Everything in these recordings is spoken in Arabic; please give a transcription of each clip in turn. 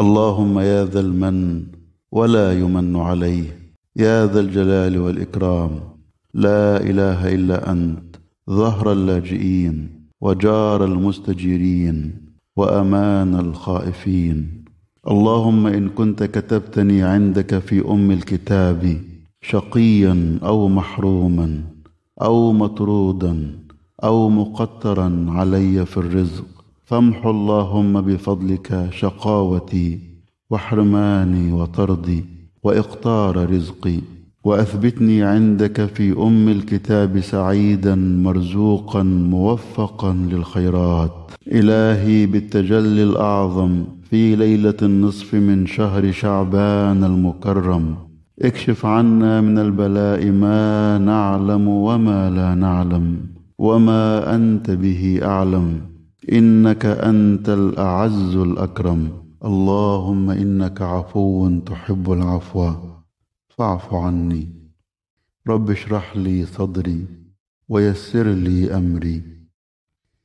اللهم يا ذا المن ولا يمن عليه يا ذا الجلال والإكرام لا إله إلا أنت ظهر اللاجئين وجار المستجيرين وأمان الخائفين اللهم إن كنت كتبتني عندك في أم الكتاب شقيا أو محروما أو مطرودا أو مقترا علي في الرزق فامح اللهم بفضلك شقاوتي وحرماني وطردي واقطار رزقي واثبتني عندك في ام الكتاب سعيدا مرزوقا موفقا للخيرات الهي بالتجلي الاعظم في ليله النصف من شهر شعبان المكرم اكشف عنا من البلاء ما نعلم وما لا نعلم وما انت به اعلم انك انت الاعز الاكرم اللهم انك عفو تحب العفو فاعف عني رب اشرح لي صدري ويسر لي امري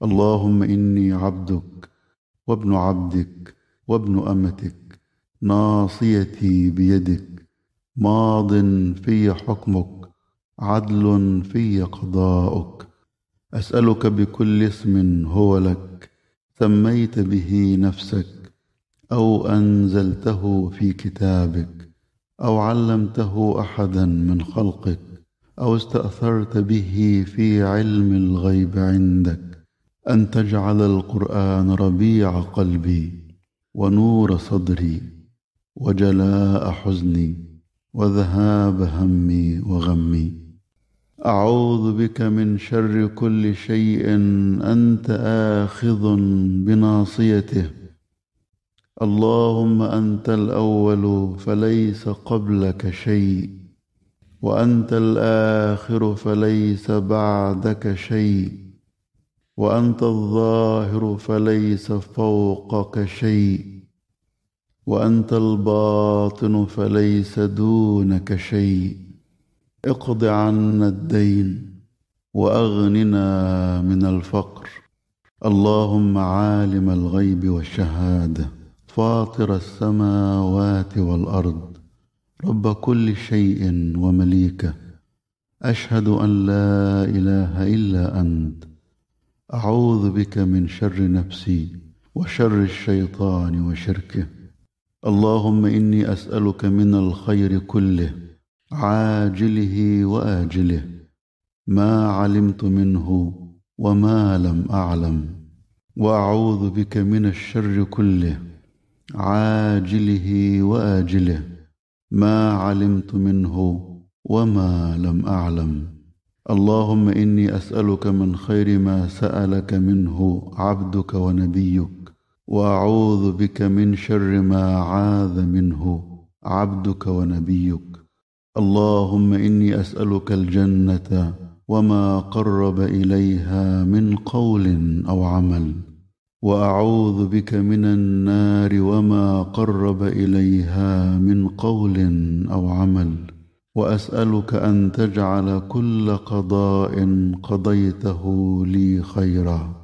اللهم اني عبدك وابن عبدك وابن امتك ناصيتي بيدك ماض في حكمك عدل في قضاؤك اسالك بكل اسم هو لك سميت به نفسك او انزلته في كتابك او علمته احدا من خلقك او استاثرت به في علم الغيب عندك ان تجعل القران ربيع قلبي ونور صدري وجلاء حزني وذهاب همي وغمي اعوذ بك من شر كل شيء انت اخذ بناصيته اللهم انت الاول فليس قبلك شيء وانت الاخر فليس بعدك شيء وانت الظاهر فليس فوقك شيء وانت الباطن فليس دونك شيء اقض عنا الدين واغننا من الفقر اللهم عالم الغيب والشهاده فاطر السماوات والارض رب كل شيء ومليكه اشهد ان لا اله الا انت اعوذ بك من شر نفسي وشر الشيطان وشركه اللهم اني اسالك من الخير كله عاجله واجله ما علمت منه وما لم اعلم واعوذ بك من الشر كله عاجله واجله ما علمت منه وما لم اعلم اللهم اني اسالك من خير ما سالك منه عبدك ونبيك واعوذ بك من شر ما عاذ منه عبدك ونبيك اللهم إني أسألك الجنة وما قرب إليها من قول أو عمل وأعوذ بك من النار وما قرب إليها من قول أو عمل وأسألك أن تجعل كل قضاء قضيته لي خيرا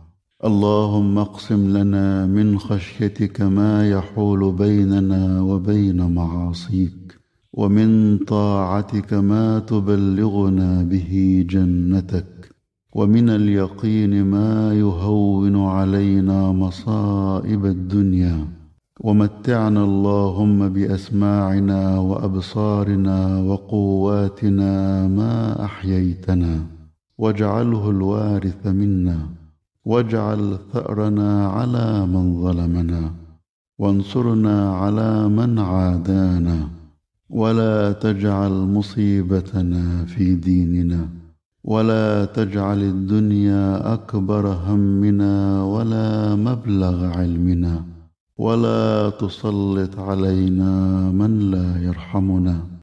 اللهم اقسم لنا من خشيتك ما يحول بيننا وبين معاصيك ومن طاعتك ما تبلغنا به جنتك ومن اليقين ما يهون علينا مصائب الدنيا ومتعنا اللهم باسماعنا وابصارنا وقواتنا ما احييتنا واجعله الوارث منا واجعل ثارنا على من ظلمنا وانصرنا على من عادانا ولا تجعل مصيبتنا في ديننا ولا تجعل الدنيا اكبر همنا ولا مبلغ علمنا ولا تسلط علينا من لا يرحمنا